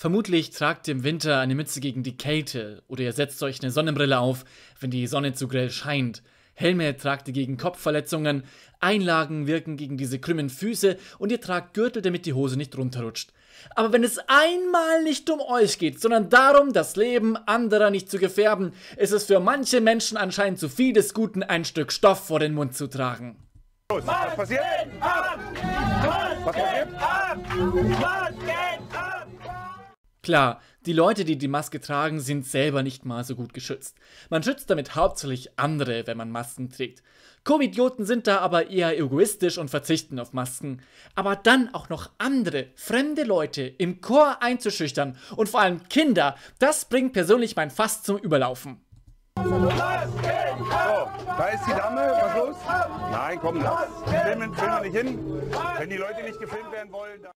Vermutlich tragt ihr im Winter eine Mütze gegen die Kälte oder ihr setzt euch eine Sonnenbrille auf, wenn die Sonne zu grell scheint. Helme tragt ihr gegen Kopfverletzungen, Einlagen wirken gegen diese krümmen Füße und ihr tragt Gürtel, damit die Hose nicht runterrutscht. Aber wenn es einmal nicht um euch geht, sondern darum, das Leben anderer nicht zu gefährden, ist es für manche Menschen anscheinend zu viel des Guten, ein Stück Stoff vor den Mund zu tragen. Los, was passiert? Ab! Was passiert? Ab! Klar, die Leute, die die Maske tragen, sind selber nicht mal so gut geschützt. Man schützt damit hauptsächlich andere, wenn man Masken trägt. Covidioten sind da aber eher egoistisch und verzichten auf Masken. Aber dann auch noch andere, fremde Leute im Chor einzuschüchtern und vor allem Kinder, das bringt persönlich mein Fass zum Überlaufen. Masken so, da ist die Dame, was los? Nein, komm, lass. Filmen, filmen nicht hin. Wenn die Leute nicht gefilmt werden wollen, dann...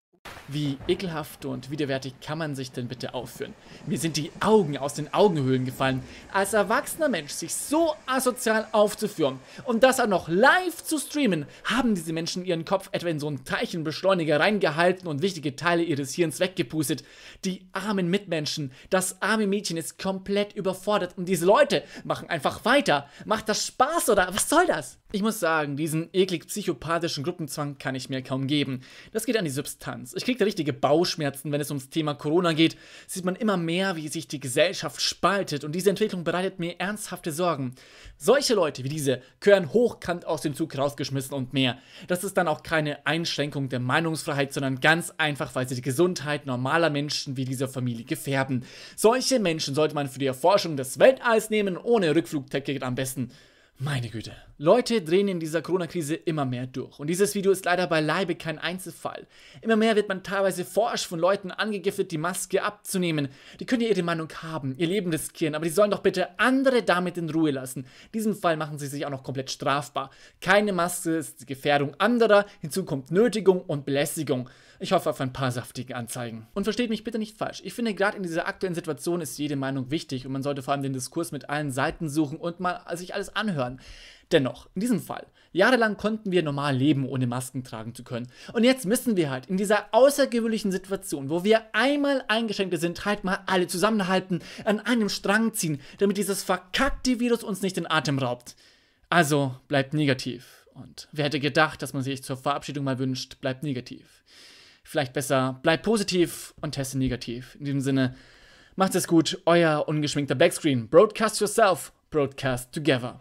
Wie ekelhaft und widerwärtig kann man sich denn bitte aufführen? Mir sind die Augen aus den Augenhöhlen gefallen, als erwachsener Mensch sich so asozial aufzuführen und das auch noch live zu streamen. Haben diese Menschen ihren Kopf etwa in so einen Teilchenbeschleuniger reingehalten und wichtige Teile ihres Hirns weggepustet? Die armen Mitmenschen, das arme Mädchen ist komplett überfordert und diese Leute machen einfach weiter. Macht das Spaß oder was soll das? Ich muss sagen, diesen eklig psychopathischen Gruppenzwang kann ich mir kaum geben. Das geht an die Substanz. Ich kriege da richtige Bauchschmerzen, wenn es ums Thema Corona geht. Sieht man immer mehr, wie sich die Gesellschaft spaltet und diese Entwicklung bereitet mir ernsthafte Sorgen. Solche Leute wie diese gehören hochkant aus dem Zug rausgeschmissen und mehr. Das ist dann auch keine Einschränkung der Meinungsfreiheit, sondern ganz einfach, weil sie die Gesundheit normaler Menschen wie dieser Familie gefährden. Solche Menschen sollte man für die Erforschung des Weltalls nehmen, ohne Rückflugticket am besten. Meine Güte. Leute drehen in dieser Corona-Krise immer mehr durch. Und dieses Video ist leider beileibe kein Einzelfall. Immer mehr wird man teilweise forsch von Leuten angegiftet, die Maske abzunehmen. Die können ja ihre Meinung haben, ihr Leben riskieren, aber die sollen doch bitte andere damit in Ruhe lassen. In diesem Fall machen sie sich auch noch komplett strafbar. Keine Maske ist die Gefährdung anderer, hinzu kommt Nötigung und Belästigung. Ich hoffe auf ein paar saftige Anzeigen. Und versteht mich bitte nicht falsch. Ich finde, gerade in dieser aktuellen Situation ist jede Meinung wichtig und man sollte vor allem den Diskurs mit allen Seiten suchen und mal sich alles anhören. Dennoch, in diesem Fall, jahrelang konnten wir normal leben, ohne Masken tragen zu können. Und jetzt müssen wir halt in dieser außergewöhnlichen Situation, wo wir einmal eingeschränkte sind, halt mal alle zusammenhalten, an einem Strang ziehen, damit dieses verkackte Virus uns nicht den Atem raubt. Also bleibt negativ. Und wer hätte gedacht, dass man sich zur Verabschiedung mal wünscht, bleibt negativ vielleicht besser, bleibt positiv und teste negativ. In diesem Sinne, macht es gut, euer ungeschminkter Backscreen. Broadcast yourself, broadcast together.